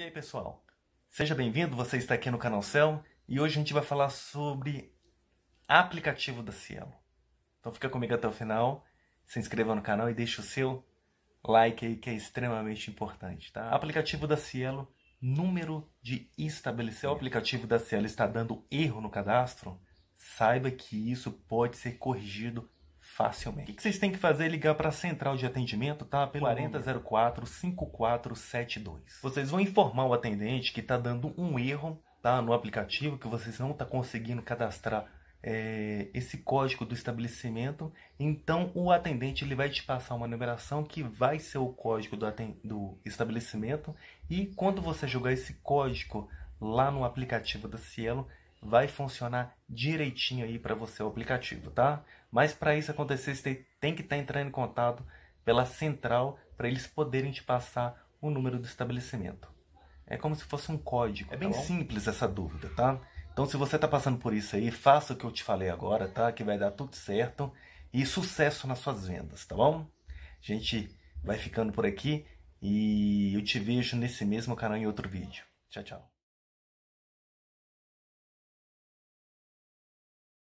E aí pessoal, seja bem-vindo, você está aqui no canal Celo e hoje a gente vai falar sobre aplicativo da Cielo. Então fica comigo até o final, se inscreva no canal e deixe o seu like aí que é extremamente importante, tá? Aplicativo da Cielo, número de estabelecer o aplicativo da Cielo está dando erro no cadastro, saiba que isso pode ser corrigido facilmente. O que vocês têm que fazer é ligar para a central de atendimento, tá? Pelo 4004-5472. Vocês vão informar o atendente que está dando um erro tá? no aplicativo, que vocês não estão tá conseguindo cadastrar é, esse código do estabelecimento. Então, o atendente ele vai te passar uma numeração que vai ser o código do, do estabelecimento. E quando você jogar esse código lá no aplicativo da Cielo, vai funcionar direitinho aí para você o aplicativo, tá? Mas para isso acontecer, você tem que estar tá entrando em contato pela central para eles poderem te passar o número do estabelecimento. É como se fosse um código. É, é bem tá simples essa dúvida, tá? Então, se você está passando por isso aí, faça o que eu te falei agora, tá? Que vai dar tudo certo e sucesso nas suas vendas, tá bom? A gente vai ficando por aqui e eu te vejo nesse mesmo canal em outro vídeo. Tchau, tchau.